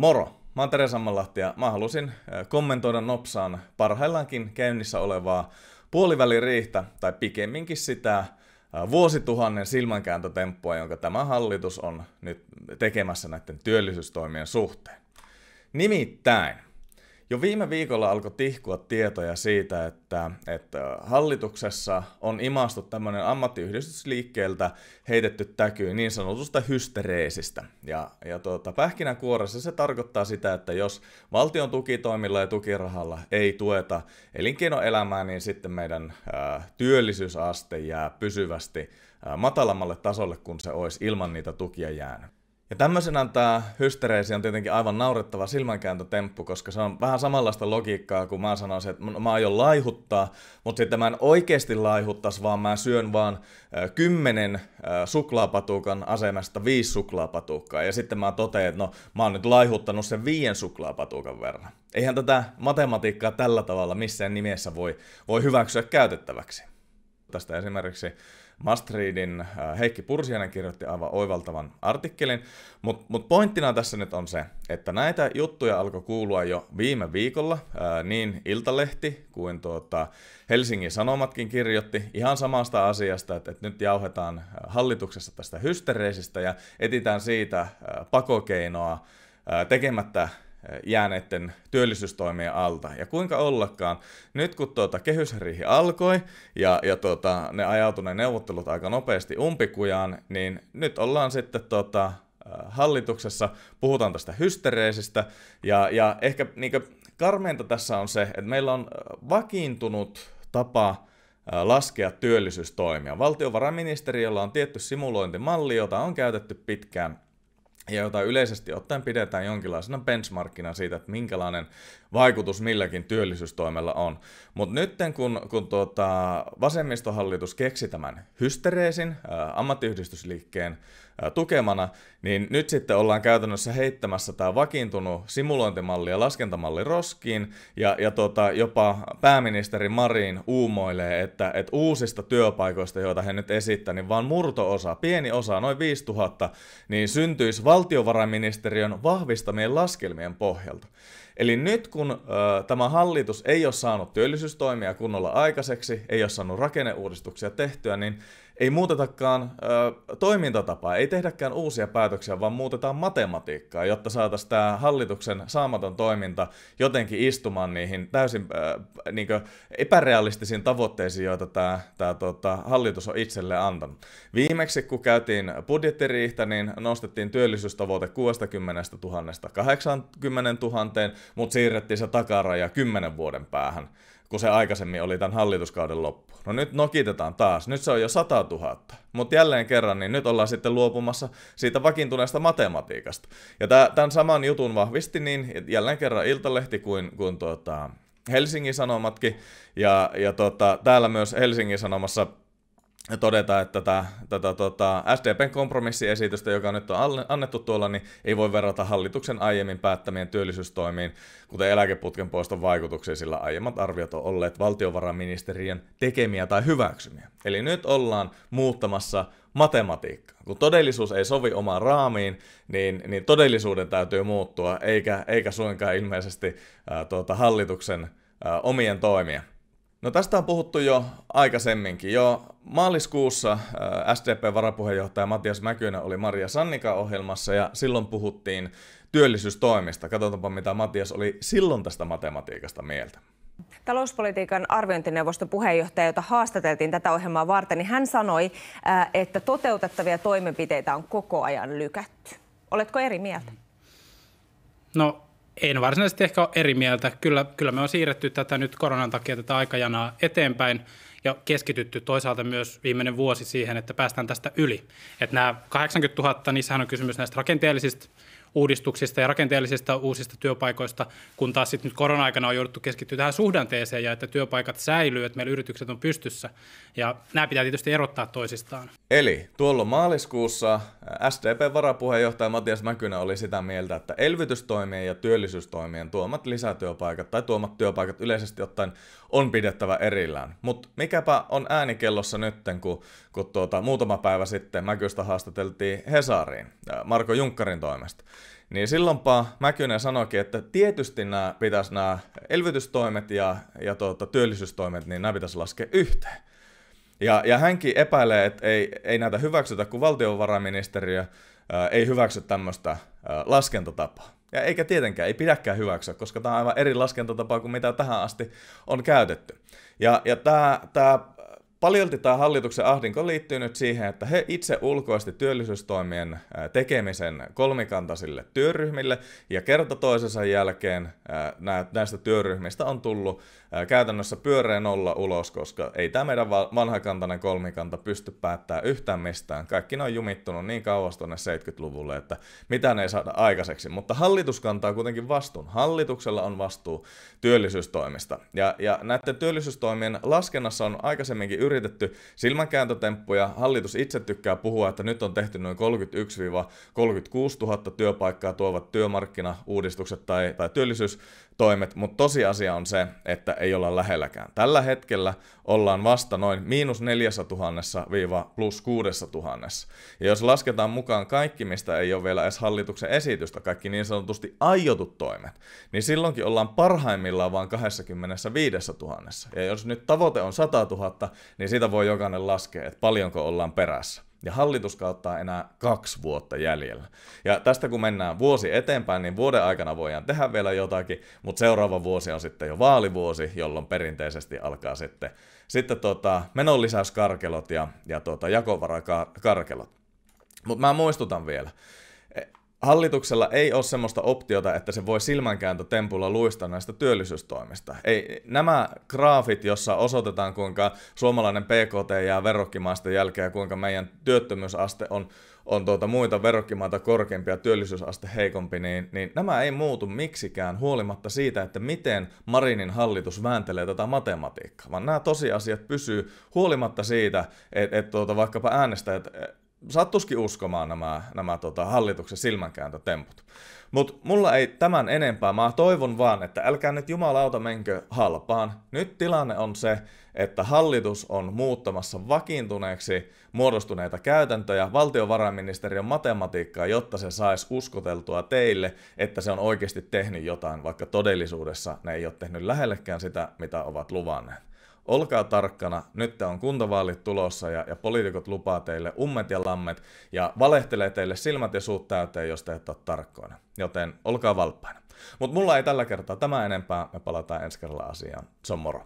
Moro! Mä oon Teresa Mallahti ja mä halusin kommentoida Nopsaan parhaillaankin käynnissä olevaa puoliväliriihtä tai pikemminkin sitä vuosituhannen silmänkääntötemppua, jonka tämä hallitus on nyt tekemässä näiden työllisyystoimien suhteen. Nimittäin jo viime viikolla alkoi tihkua tietoja siitä, että, että hallituksessa on imastu tämmöinen ammattiyhdistysliikkeeltä heitetty täky niin sanotusta hystereesistä. Ja, ja tuota, pähkinänkuoressa se tarkoittaa sitä, että jos valtion tukitoimilla ja tukirahalla ei tueta elinkeinoelämää, niin sitten meidän ää, työllisyysaste jää pysyvästi ää, matalammalle tasolle kuin se olisi ilman niitä tukia jäänyt. Ja tämmöisenään tämä hystereesi on tietenkin aivan naurettava silmänkääntötemppu, koska se on vähän samanlaista logiikkaa, kun mä sanoisin, että mä aion laihuttaa, mutta sitten mä en oikeasti laihuttas, vaan mä syön vaan kymmenen suklaapatukan asemasta viisi suklaapatukkaa. Ja sitten mä totean, että no mä oon nyt laihuttanut sen viien suklaapatukan verran. Eihän tätä matematiikkaa tällä tavalla missään nimessä voi, voi hyväksyä käytettäväksi. Tästä esimerkiksi Mastreadin äh, Heikki Pursiainen kirjoitti aivan oivaltavan artikkelin, mutta mut pointtina tässä nyt on se, että näitä juttuja alkoi kuulua jo viime viikolla, äh, niin Iltalehti kuin tuota Helsingin Sanomatkin kirjoitti ihan samasta asiasta, että, että nyt jauhetaan äh, hallituksessa tästä hystereisistä ja etitään siitä pakokeinoa tekemättä jääneiden työllisyystoimien alta. Ja kuinka ollakaan, nyt kun tuota kehysriihi alkoi ja, ja tuota, ne ajautuneet neuvottelut aika nopeasti umpikujaan, niin nyt ollaan sitten tuota, äh, hallituksessa, puhutaan tästä hystereisistä ja, ja ehkä niin karmeinta tässä on se, että meillä on äh, vakiintunut tapa äh, laskea työllisyystoimia. Valtiovarainministeriöllä on tietty simulointimalli, jota on käytetty pitkään ja jota yleisesti ottaen pidetään jonkinlaisena benchmarkkina siitä, että minkälainen vaikutus milläkin työllisyystoimella on. Mutta nyt kun, kun tuota, vasemmistohallitus keksi tämän hystereesin, ammattiyhdistysliikkeen tukemana, niin nyt sitten ollaan käytännössä heittämässä tämä vakiintunut simulointimalli ja laskentamalli roskiin, ja, ja tota, jopa pääministeri Marin uumoilee, että, että uusista työpaikoista, joita hän nyt esittää, niin vaan murtoosa, pieni osa, noin 5000, niin syntyisi valtiovarainministeriön vahvistamien laskelmien pohjalta. Eli nyt kun ö, tämä hallitus ei ole saanut työllisyystoimia kunnolla aikaiseksi, ei ole saanut rakenneuudistuksia tehtyä, niin ei muutetakaan ö, toimintatapaa, ei tehdäkään uusia päätöksiä, vaan muutetaan matematiikkaa, jotta saataisiin tämä hallituksen saamaton toiminta jotenkin istumaan niihin täysin ö, niinkö, epärealistisiin tavoitteisiin, joita tämä, tämä tota, hallitus on itselle antanut. Viimeksi kun käytiin budjettiriihtä, niin nostettiin työllisyystavoite 60 000 80 000, mutta siirrettiin se takaraja 10 vuoden päähän kun se aikaisemmin oli tämän hallituskauden loppu. No nyt nokitetaan taas, nyt se on jo 100 000. Mutta jälleen kerran, niin nyt ollaan sitten luopumassa siitä vakiintuneesta matematiikasta. Ja tämän saman jutun vahvisti niin jälleen kerran Iltalehti kuin, kuin tuota, Helsingin Sanomatkin. Ja, ja tota, täällä myös Helsingin Sanomassa todeta, että tätä, tätä tota, SDPn kompromissiesitystä, joka nyt on annettu tuolla, niin ei voi verrata hallituksen aiemmin päättämien työllisyystoimiin, kuten eläkeputken poiston vaikutuksia, sillä aiemmat arviot on olleet valtiovarainministeriön tekemiä tai hyväksymiä. Eli nyt ollaan muuttamassa matematiikkaa. Kun todellisuus ei sovi omaan raamiin, niin, niin todellisuuden täytyy muuttua, eikä, eikä suinkaan ilmeisesti äh, tuota, hallituksen äh, omien toimia. No tästä on puhuttu jo aikaisemminkin. Jo maaliskuussa äh, SDP-varapuheenjohtaja Matias Mäkynen oli Maria Sannika ohjelmassa ja silloin puhuttiin työllisyystoimista. Katsotaanpa mitä Matias oli silloin tästä matematiikasta mieltä. Talouspolitiikan arviointineuvoston puheenjohtaja, jota haastateltiin tätä ohjelmaa varten, niin hän sanoi, äh, että toteutettavia toimenpiteitä on koko ajan lykätty. Oletko eri mieltä? No en varsinaisesti ehkä ole eri mieltä. Kyllä, kyllä me on siirretty tätä nyt koronan takia tätä aikajanaa eteenpäin ja keskitytty toisaalta myös viimeinen vuosi siihen, että päästään tästä yli. Että nämä 80 000, niissähän on kysymys näistä rakenteellisista uudistuksista ja rakenteellisista uusista työpaikoista, kun taas sitten nyt korona-aikana on jouduttu keskittyä tähän suhdanteeseen ja että työpaikat säilyy, että meillä yritykset on pystyssä. Ja nämä pitää tietysti erottaa toisistaan. Eli tuolla maaliskuussa äh, SDP-varapuheenjohtaja Matias Mäkynä oli sitä mieltä, että elvytystoimien ja työllisyystoimien tuomat lisätyöpaikat tai tuomat työpaikat yleisesti ottaen on pidettävä erillään. Mutta mikäpä on äänikellossa nytten, kun, kun tuota, muutama päivä sitten Mäkystä haastateltiin Hesariin äh, Marko Junkkarin toimesta. Niin silloinpa Mäkynen sanoikin, että tietysti nämä pitäisi nämä elvytystoimet ja, ja tuota, työllisyystoimet, niin nämä pitäisi laskea yhteen. Ja, ja hänkin epäilee, että ei, ei näitä hyväksytä, kun valtiovarainministeriö ää, äh, ei hyväksy tämmöistä äh, laskentatapaa. Ja eikä tietenkään, ei pidäkään hyväksyä, koska tämä on aivan eri laskentatapa kuin mitä tähän asti on käytetty. Ja, ja tämä, tämä Paljolti tämä hallituksen ahdinko liittyy nyt siihen, että he itse ulkoisti työllisyystoimien tekemisen kolmikantaisille työryhmille, ja kerta toisensa jälkeen näistä työryhmistä on tullut käytännössä pyöreä nolla ulos, koska ei tämä meidän vanhakantainen kolmikanta pysty päättämään yhtään mistään. Kaikki ne on jumittunut niin kauas tuonne 70-luvulle, että mitään ei saada aikaiseksi. Mutta hallitus kantaa kuitenkin vastuun. Hallituksella on vastuu työllisyystoimista. Ja, ja näiden työllisyystoimien laskennassa on aikaisemminkin yritetty silmänkääntötemppuja. Hallitus itse tykkää puhua, että nyt on tehty noin 31-36 000 työpaikkaa tuovat työmarkkinauudistukset tai, tai työllisyys toimet, mutta tosiasia on se, että ei olla lähelläkään. Tällä hetkellä ollaan vasta noin miinus 400 viiva plus 6000. Ja jos lasketaan mukaan kaikki, mistä ei ole vielä edes hallituksen esitystä, kaikki niin sanotusti aiotut toimet, niin silloinkin ollaan parhaimmillaan vain 25 000. Ja jos nyt tavoite on 100 000, niin sitä voi jokainen laskea, että paljonko ollaan perässä ja hallituskautta on enää kaksi vuotta jäljellä. Ja tästä kun mennään vuosi eteenpäin, niin vuoden aikana voidaan tehdä vielä jotakin, mutta seuraava vuosi on sitten jo vaalivuosi, jolloin perinteisesti alkaa sitten, sitten tota, menonlisäyskarkelot ja, ja tota, jakovarakarkelot. Mutta mä muistutan vielä, Hallituksella ei ole semmoista optiota, että se voi silmänkääntötempulla luista näistä työllisyystoimista. Ei, nämä graafit, jossa osoitetaan kuinka suomalainen PKT jää verrokkimaista jälkeen ja kuinka meidän työttömyysaste on, on tuota muita verrokkimaita korkeampia ja työllisyysaste heikompi, niin, niin nämä ei muutu miksikään huolimatta siitä, että miten Marinin hallitus vääntelee tätä matematiikkaa. Vaan nämä tosiasiat pysyy huolimatta siitä, että et tuota, vaikkapa äänestäjät sattuskin uskomaan nämä, nämä tota, hallituksen silmänkääntötemput. Mutta mulla ei tämän enempää. Mä toivon vaan, että älkää nyt jumalauta menkö halpaan. Nyt tilanne on se, että hallitus on muuttamassa vakiintuneeksi muodostuneita käytäntöjä valtiovarainministeriön matematiikkaa, jotta se saisi uskoteltua teille, että se on oikeasti tehnyt jotain, vaikka todellisuudessa ne ei ole tehnyt lähellekään sitä, mitä ovat luvanneet. Olkaa tarkkana, nyt on kuntavaalit tulossa ja, ja poliitikot lupaa teille ummet ja lammet ja valehtelee teille silmät ja suut täyteen, jos te ette ole tarkkoina. Joten olkaa valppaina. Mutta mulla ei tällä kertaa tämä enempää, me palataan ensi kerralla asiaan. Se on moro.